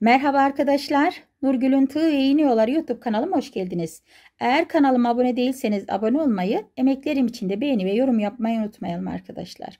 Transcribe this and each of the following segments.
Merhaba arkadaşlar. Nurgül'ün Tığı Eğiniyorlar YouTube kanalıma hoş geldiniz. Eğer kanalıma abone değilseniz abone olmayı, emeklerim için de beğeni ve yorum yapmayı unutmayalım arkadaşlar.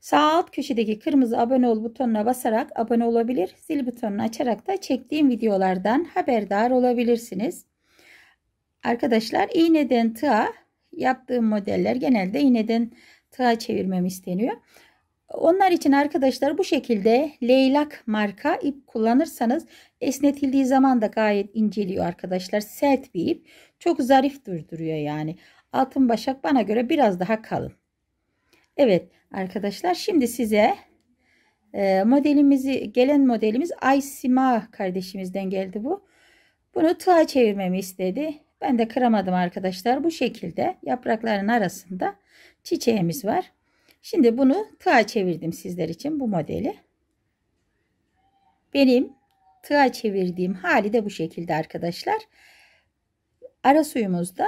Sağ alt köşedeki kırmızı abone ol butonuna basarak abone olabilir. Zil butonunu açarak da çektiğim videolardan haberdar olabilirsiniz. Arkadaşlar iğneden tığa yaptığım modeller genelde iğneden tığa çevirmem isteniyor. Onlar için arkadaşlar bu şekilde leylak marka ip kullanırsanız esnetildiği zaman da gayet inceliyor arkadaşlar. Sert bir ip. Çok zarif durduruyor yani. Altın başak bana göre biraz daha kalın. Evet arkadaşlar şimdi size e, modelimizi gelen modelimiz Aysima kardeşimizden geldi bu. Bunu tığa çevirmemi istedi. Ben de kıramadım arkadaşlar. Bu şekilde yaprakların arasında çiçeğimiz var. Şimdi bunu tığa çevirdim sizler için bu modeli. Benim tığa çevirdiğim hali de bu şekilde arkadaşlar. Ara suyumuzda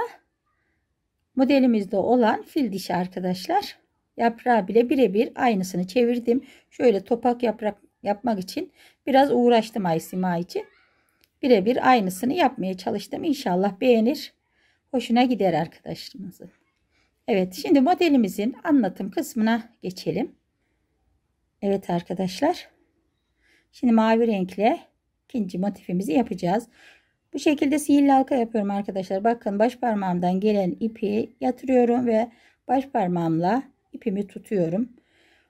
modelimizde olan fil dişi arkadaşlar. Yaprağı bile birebir aynısını çevirdim. Şöyle topak yaprak yapmak için biraz uğraştım Aysima için. Birebir aynısını yapmaya çalıştım. İnşallah beğenir. Hoşuna gider arkadaşlarımızın. Evet şimdi modelimizin anlatım kısmına geçelim. Evet arkadaşlar. Şimdi mavi renkle ikinci motifimizi yapacağız. Bu şekilde sihirli halka yapıyorum arkadaşlar. Bakın baş parmağımdan gelen ipi yatırıyorum ve baş parmağımla ipimi tutuyorum.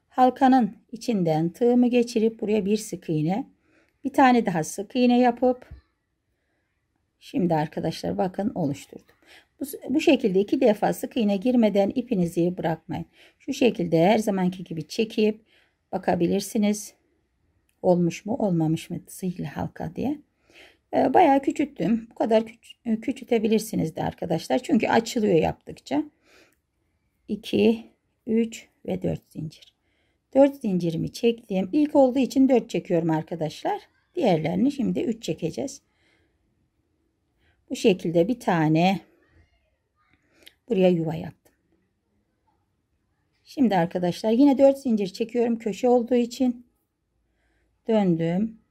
Halkanın içinden tığımı geçirip buraya bir sık iğne, bir tane daha sık iğne yapıp şimdi arkadaşlar bakın oluşturdum. Bu, bu şekilde iki defa sık iğne girmeden ipinizi bırakmayın. Şu şekilde her zamanki gibi çekip bakabilirsiniz. Olmuş mu olmamış mı sihirli halka diye. E, bayağı küçülttüm. Bu kadar küç e, küçültebilirsiniz de arkadaşlar. Çünkü açılıyor yaptıkça. 2, 3 ve 4 zincir. 4 zincirimi çektim. İlk olduğu için 4 çekiyorum arkadaşlar. Diğerlerini şimdi 3 çekeceğiz. Bu şekilde bir tane buraya yuva yaptım. Şimdi arkadaşlar yine 4 zincir çekiyorum köşe olduğu için. Döndüm.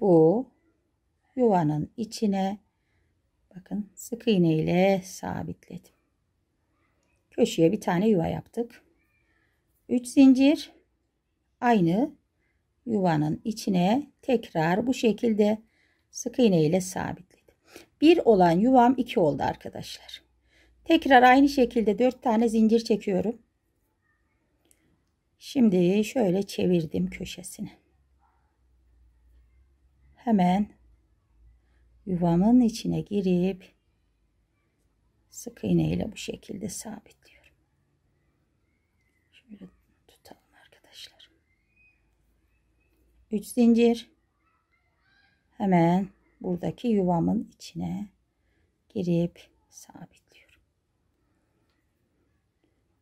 Bu yuvanın içine bakın sık iğne ile sabitledim. Köşeye bir tane yuva yaptık. 3 zincir aynı yuvanın içine tekrar bu şekilde sık iğne ile sabit. 1 olan yuvam 2 oldu arkadaşlar. Tekrar aynı şekilde 4 tane zincir çekiyorum. Şimdi şöyle çevirdim köşesini. Hemen yuvamın içine girip sık iğne ile bu şekilde sabitliyorum. Şöyle tutalım arkadaşlar. 3 zincir hemen buradaki yuvamın içine girip sabitliyorum.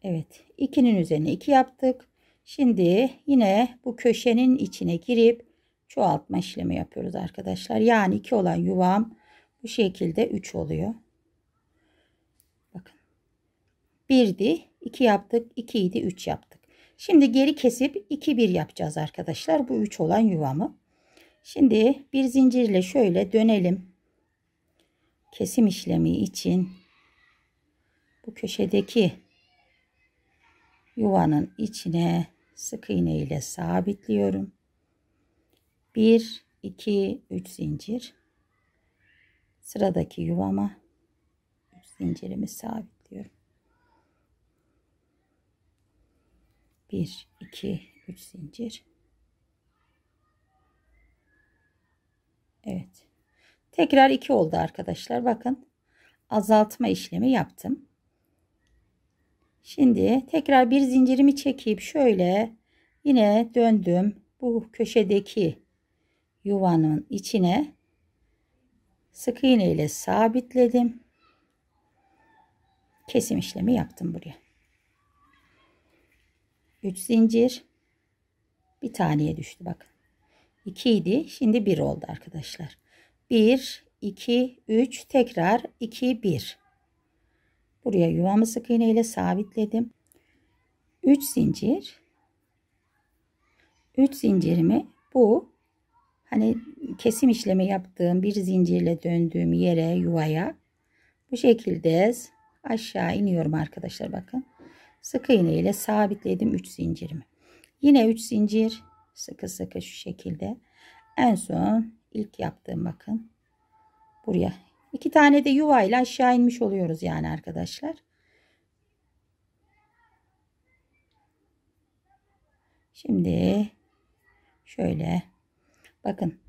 Evet ikinin üzerine iki yaptık. Şimdi yine bu köşenin içine girip çoğaltma işlemi yapıyoruz arkadaşlar. Yani iki olan yuvam bu şekilde 3 oluyor. Bakın. 1'di, 2 yaptık, 2 idi, 3 yaptık. Şimdi geri kesip 2 1 yapacağız arkadaşlar bu 3 olan yuvamı. Şimdi bir zincirle şöyle dönelim. Kesim işlemi için bu köşedeki yuvanın içine sık iğne ile sabitliyorum. 1 2 3 zincir. Sıradaki yuvama zincirimi sabitliyorum. 1 2 3 zincir. Evet. Tekrar 2 oldu arkadaşlar. Bakın azaltma işlemi yaptım. Şimdi tekrar bir zincirimi çekip şöyle yine döndüm. Bu köşedeki yuvanın içine sık iğne ile sabitledim. Kesim işlemi yaptım buraya. 3 zincir bir taneye düştü bakın. 2 idi. Şimdi 1 oldu arkadaşlar. 1, 2, 3 tekrar 2, 1. Buraya yuvamı sık iğne ile sabitledim. 3 zincir. 3 zincirimi bu hani kesim işlemi yaptığım bir zincirle döndüğüm yere yuvaya bu şekilde aşağı iniyorum arkadaşlar bakın. Sık iğne ile sabitledim 3 zincirimi. Yine 3 zincir Sıkı sıkı şu şekilde. En son ilk yaptığım bakın. Buraya. iki tane de yuvayla aşağı inmiş oluyoruz yani arkadaşlar. Şimdi şöyle bakın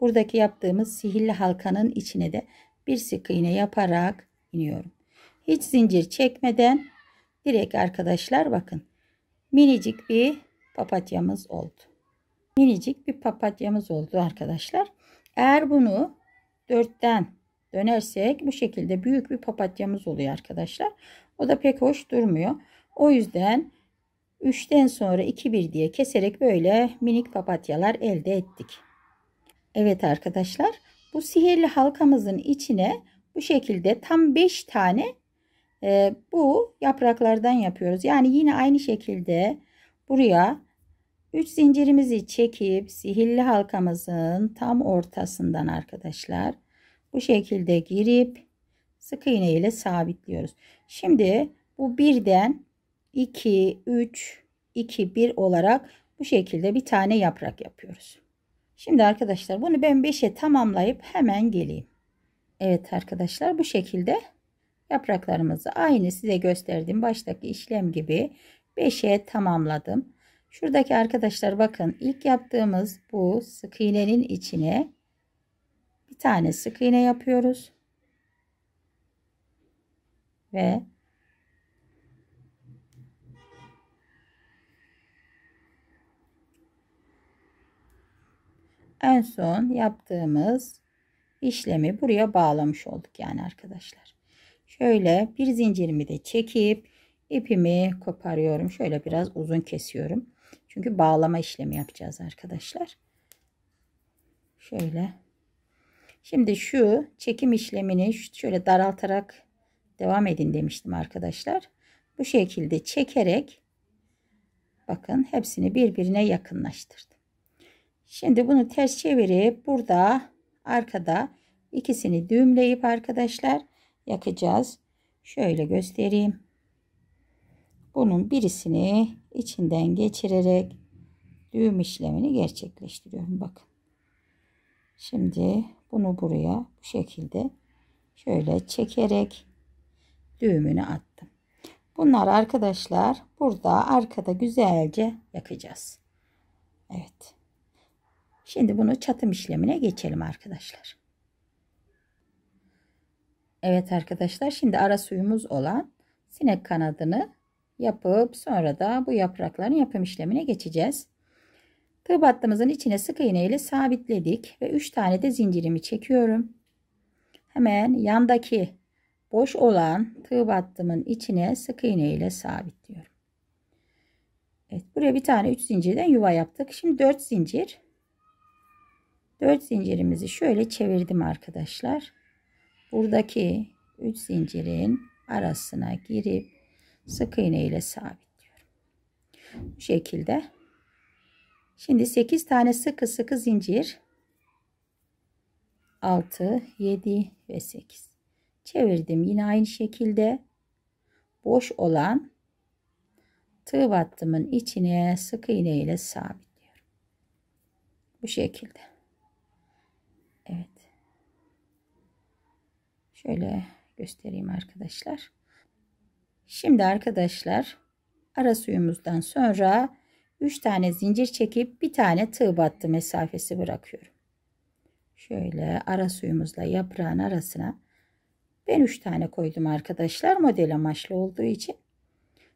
buradaki yaptığımız sihirli halkanın içine de bir sık iğne yaparak iniyorum. Hiç zincir çekmeden direkt arkadaşlar bakın minicik bir papatyamız oldu minicik bir papatyamız oldu arkadaşlar. Eğer bunu dörtten dönersek bu şekilde büyük bir papatyamız oluyor arkadaşlar. O da pek hoş durmuyor. O yüzden 3'ten sonra 2-1 diye keserek böyle minik papatyalar elde ettik. Evet arkadaşlar bu sihirli halkamızın içine bu şekilde tam 5 tane e, bu yapraklardan yapıyoruz. Yani yine aynı şekilde buraya 3 zincirimizi çekip sihirli halkamızın tam ortasından arkadaşlar bu şekilde girip sık iğne ile sabitliyoruz. Şimdi bu birden 2 3 2 1 olarak bu şekilde bir tane yaprak yapıyoruz. Şimdi arkadaşlar bunu ben 5'e tamamlayıp hemen geleyim. Evet arkadaşlar bu şekilde yapraklarımızı aynı size gösterdiğim baştaki işlem gibi 5'e tamamladım. Şuradaki arkadaşlar bakın ilk yaptığımız bu sık iğnenin içine bir tane sık iğne yapıyoruz. Ve en son yaptığımız işlemi buraya bağlamış olduk yani arkadaşlar. Şöyle bir zincirimi de çekip ipimi koparıyorum. Şöyle biraz uzun kesiyorum. Çünkü bağlama işlemi yapacağız arkadaşlar. Şöyle. Şimdi şu çekim işlemini şöyle daraltarak devam edin demiştim arkadaşlar. Bu şekilde çekerek bakın hepsini birbirine yakınlaştırdım. Şimdi bunu ters çevirip burada arkada ikisini düğümleyip arkadaşlar yakacağız. Şöyle göstereyim bunun birisini içinden geçirerek düğüm işlemini gerçekleştiriyorum. Bakın. Şimdi bunu buraya bu şekilde şöyle çekerek düğümünü attım. Bunlar arkadaşlar burada arkada güzelce yakacağız. Evet. Şimdi bunu çatım işlemine geçelim arkadaşlar. Evet arkadaşlar şimdi ara suyumuz olan sinek kanadını yapıp sonra da bu yaprakların yapım işlemine geçeceğiz. Tığ battımızın içine sık iğne ile sabitledik ve 3 tane de zincirimi çekiyorum. Hemen yandaki boş olan tığ battımın içine sık iğne ile sabitliyorum. Evet buraya bir tane 3 zincirden yuva yaptık. Şimdi 4 zincir. 4 zincirimizi şöyle çevirdim arkadaşlar. Buradaki 3 zincirin arasına girip sık iğne ile sabitliyorum. Bu şekilde. Şimdi 8 tane sıkı sıkı zincir 6, 7 ve 8. Çevirdim. Yine aynı şekilde boş olan tığ battımın içine sık iğne ile sabitliyorum. Bu şekilde. Evet. Şöyle göstereyim arkadaşlar. Şimdi arkadaşlar ara suyumuzdan sonra 3 tane zincir çekip bir tane tığ battı mesafesi bırakıyorum. Şöyle ara suyumuzla yaprağın arasına ben 3 tane koydum arkadaşlar model amaçlı olduğu için.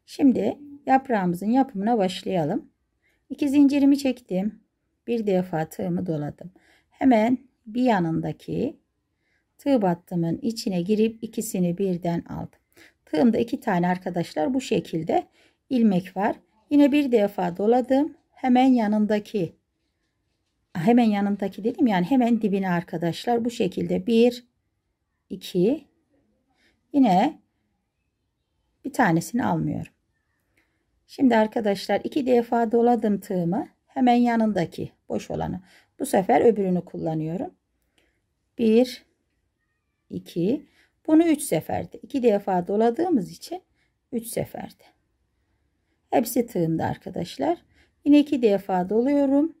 Şimdi yaprağımızın yapımına başlayalım. 2 zincirimi çektim. Bir defa tığımı doladım. Hemen bir yanındaki tığ battımın içine girip ikisini birden aldım. Tığımda iki tane arkadaşlar bu şekilde ilmek var. Yine bir defa doladım. Hemen yanındaki hemen yanındaki dedim yani hemen dibine arkadaşlar bu şekilde bir iki yine bir tanesini almıyorum. Şimdi arkadaşlar iki defa doladım tığımı. Hemen yanındaki boş olanı. Bu sefer öbürünü kullanıyorum. 1 2 bunu 3 seferde. 2 defa doladığımız için 3 seferde. Hepsi tığımda arkadaşlar. Yine 2 defa doluyorum.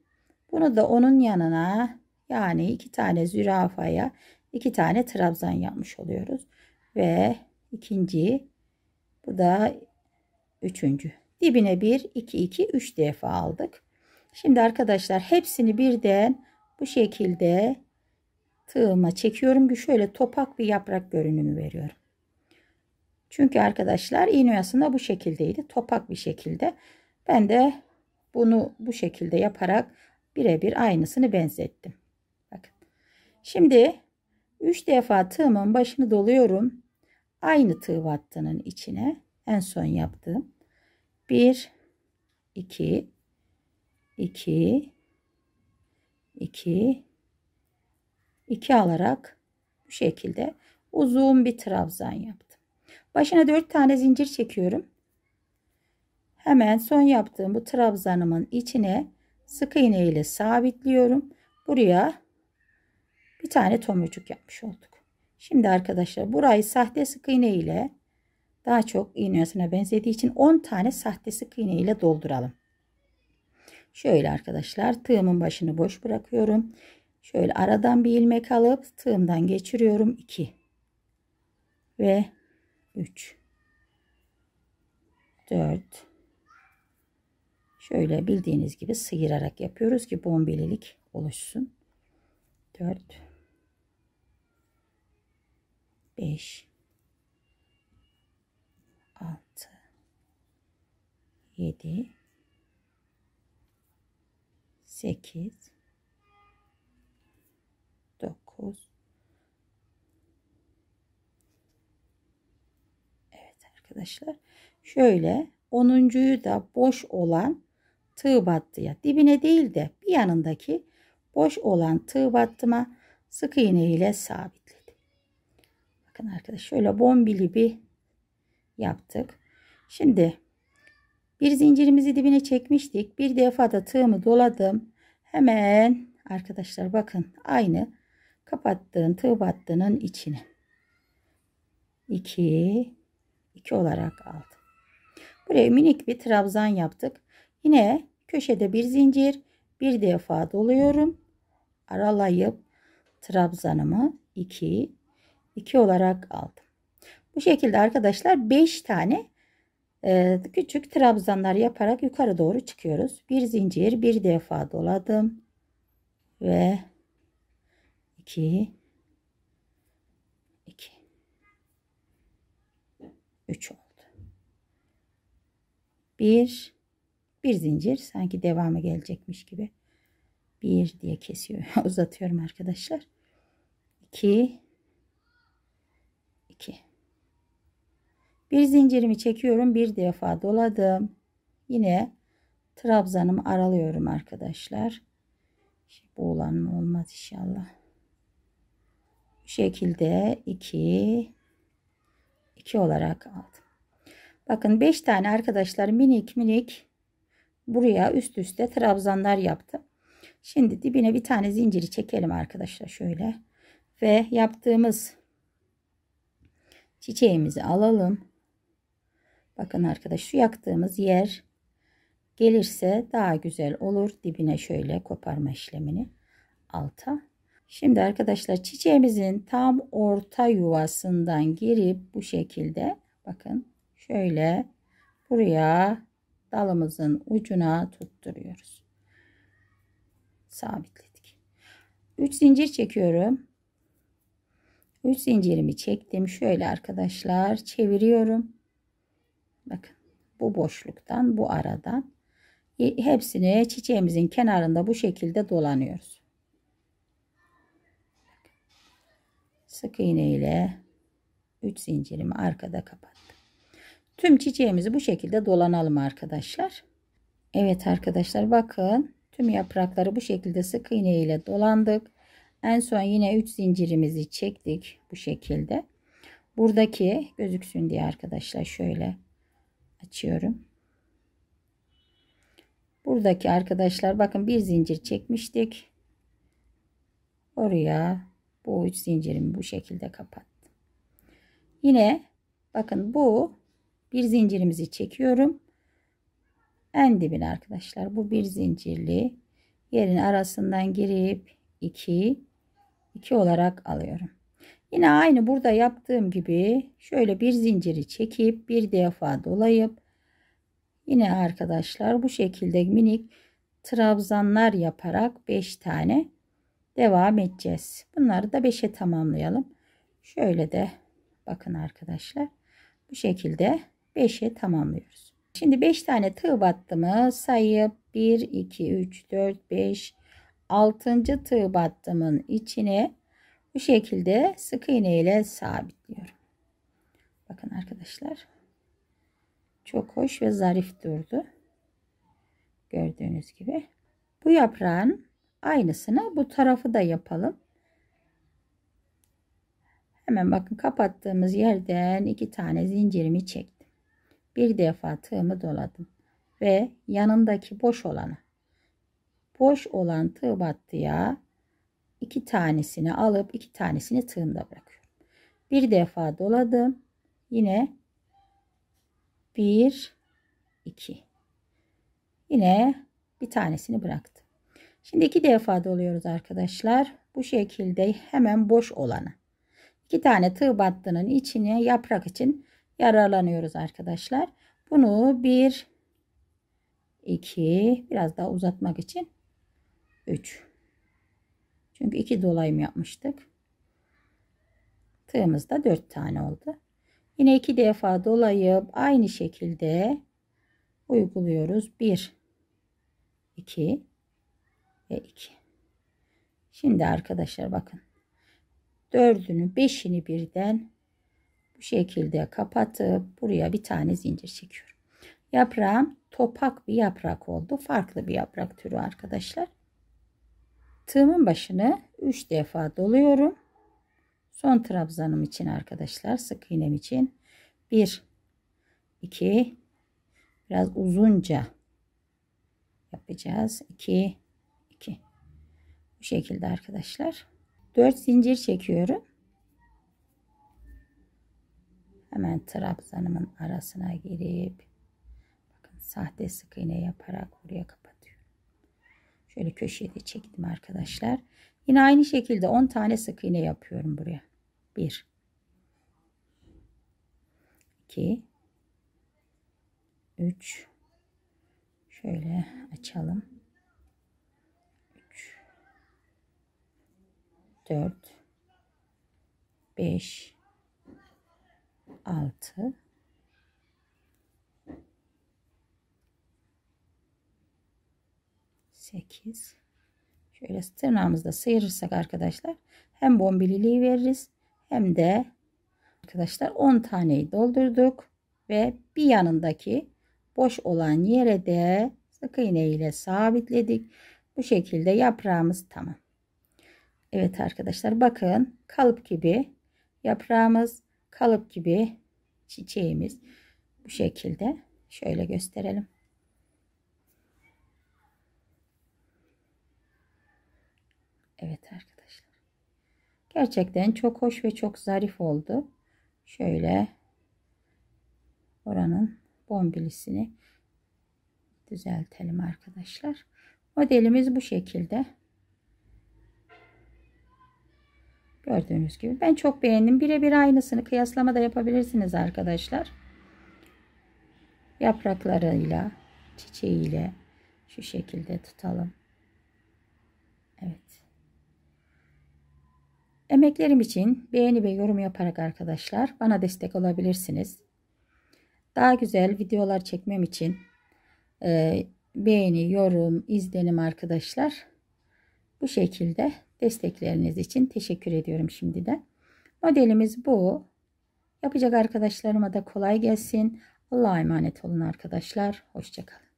Bunu da onun yanına yani 2 tane zürafaya 2 tane trabzan yapmış oluyoruz. Ve ikinci bu da üçüncü. Dibine 1, 2, 2, 3 defa aldık. Şimdi arkadaşlar hepsini birden bu şekilde tığıma çekiyorum ki şöyle topak bir yaprak görünümü veriyorum. Çünkü arkadaşlar iğne oyasında bu şekildeydi. Topak bir şekilde. Ben de bunu bu şekilde yaparak birebir aynısını benzettim. Bakın. Şimdi 3 defa tığımın başını doluyorum. Aynı tığ battının içine en son yaptığım 1 2 2 2 2 alarak bu şekilde uzun bir trabzan yaptım. Başına 4 tane zincir çekiyorum. Hemen son yaptığım bu trabzanımın içine sık iğne ile sabitliyorum. Buraya bir tane tomurcuk yapmış olduk. Şimdi arkadaşlar burayı sahte sık iğne ile daha çok iğnesine benzediği için 10 tane sahte sık iğne ile dolduralım. Şöyle arkadaşlar tığımın başını boş bırakıyorum. Şöyle aradan bir ilmek alıp tığımdan geçiriyorum. 2 ve 3 4 Şöyle bildiğiniz gibi sıyırarak yapıyoruz ki bombelilik oluşsun. 4 5 6 7 8 9 Evet arkadaşlar şöyle 10.yu da boş olan tığ battıya dibine değil de bir yanındaki boş olan tığ battıma sık iğne ile sabitledim. Bakın arkadaşlar şöyle bombili bir yaptık. Şimdi bir zincirimizi dibine çekmiştik. Bir defa da tığımı doladım. Hemen arkadaşlar bakın aynı kapattığın tığ battının içine 2 2 olarak aldım. Buraya minik bir trabzan yaptık. Yine köşede bir zincir bir defa doluyorum. Aralayıp trabzanımı 2 2 olarak aldım. Bu şekilde arkadaşlar 5 tane e, küçük trabzanlar yaparak yukarı doğru çıkıyoruz. Bir zincir bir defa doladım ve 2 2 3 oldu. 1 1 zincir sanki devamı gelecekmiş gibi. 1 diye kesiyor. Uzatıyorum arkadaşlar. 2 2 Bir zincirimi çekiyorum. Bir defa doladım. Yine trabzanımı aralıyorum arkadaşlar. Boğulanma olmaz inşallah şekilde 2 2 olarak aldım. Bakın 5 tane arkadaşlar minik minik buraya üst üste trabzanlar yaptım. Şimdi dibine bir tane zinciri çekelim arkadaşlar şöyle. Ve yaptığımız çiçeğimizi alalım. Bakın arkadaş şu yaktığımız yer gelirse daha güzel olur. Dibine şöyle koparma işlemini alta Şimdi arkadaşlar çiçeğimizin tam orta yuvasından girip bu şekilde bakın şöyle buraya dalımızın ucuna tutturuyoruz. Sabitledik. 3 zincir çekiyorum. 3 zincirimi çektim. Şöyle arkadaşlar çeviriyorum. Bakın bu boşluktan bu aradan hepsini çiçeğimizin kenarında bu şekilde dolanıyoruz. sık iğne ile 3 zincirimi arkada kapattım. Tüm çiçeğimizi bu şekilde dolanalım arkadaşlar. Evet arkadaşlar bakın tüm yaprakları bu şekilde sık iğne ile dolandık. En son yine 3 zincirimizi çektik bu şekilde. Buradaki gözüksün diye arkadaşlar şöyle açıyorum. Buradaki arkadaşlar bakın bir zincir çekmiştik. Oraya bu üç zincirimi bu şekilde kapattım. Yine bakın bu bir zincirimizi çekiyorum. En dibine arkadaşlar bu bir zincirli yerin arasından girip 2 2 olarak alıyorum. Yine aynı burada yaptığım gibi şöyle bir zinciri çekip bir defa dolayıp yine arkadaşlar bu şekilde minik trabzanlar yaparak 5 tane devam edeceğiz. Bunları da 5'e tamamlayalım. Şöyle de bakın arkadaşlar. Bu şekilde 5'e tamamlıyoruz. Şimdi 5 tane tığ battımı sayıp 1, 2, 3, 4, 5, 6. tığ battımın içine bu şekilde sık iğne ile sabitliyorum. Bakın arkadaşlar. Çok hoş ve zarif durdu. Gördüğünüz gibi. Bu yaprağın Aynısını bu tarafı da yapalım. Hemen bakın kapattığımız yerden iki tane zincirimi çektim. Bir defa tığımı doladım ve yanındaki boş olanı boş olan tığ battıya iki tanesini alıp iki tanesini tığımda bırakıyorum. Bir defa doladım. Yine bir iki. Yine bir tanesini bıraktım. Şimdi iki defa doluyoruz arkadaşlar. Bu şekilde hemen boş olanı. İki tane tığ battının içine yaprak için yararlanıyoruz arkadaşlar. Bunu bir, iki, biraz daha uzatmak için üç. Çünkü iki dolayım yapmıştık. Tığımızda dört tane oldu. Yine iki defa dolayıp aynı şekilde uyguluyoruz. Bir, iki ve 2. Şimdi arkadaşlar bakın. Dördünü beşini birden bu şekilde kapatıp buraya bir tane zincir çekiyorum. Yaprağım topak bir yaprak oldu. Farklı bir yaprak türü arkadaşlar. Tığımın başını 3 defa doluyorum. Son trabzanım için arkadaşlar sık iğnem için 1 2 biraz uzunca yapacağız. 2 bu şekilde arkadaşlar. 4 zincir çekiyorum. Hemen trabzanımın arasına girip bakın sahte sık iğne yaparak buraya kapatıyorum. Şöyle köşeye de çektim arkadaşlar. Yine aynı şekilde 10 tane sık iğne yapıyorum buraya. 1 2 3 şöyle açalım. 4 5 6 8 şöyle tırnağımızda sıyırırsak arkadaşlar hem bombililiği veririz hem de arkadaşlar 10 taneyi doldurduk ve bir yanındaki boş olan yere de sık iğne ile sabitledik. Bu şekilde yaprağımız tamam. Evet arkadaşlar bakın kalıp gibi yaprağımız kalıp gibi çiçeğimiz bu şekilde şöyle gösterelim. Evet arkadaşlar. Gerçekten çok hoş ve çok zarif oldu. Şöyle oranın bombilisini düzeltelim arkadaşlar. Modelimiz bu şekilde. Gördüğünüz gibi ben çok beğendim. Birebir aynısını kıyaslama da yapabilirsiniz arkadaşlar. Yapraklarıyla, çiçeğiyle şu şekilde tutalım. Evet. Emeklerim için beğeni ve yorum yaparak arkadaşlar bana destek olabilirsiniz. Daha güzel videolar çekmem için e, beğeni, yorum, izlenim arkadaşlar. Bu şekilde destekleriniz için teşekkür ediyorum şimdiden. Modelimiz bu. Yapacak arkadaşlarıma da kolay gelsin. Allah'a emanet olun arkadaşlar. Hoşçakalın.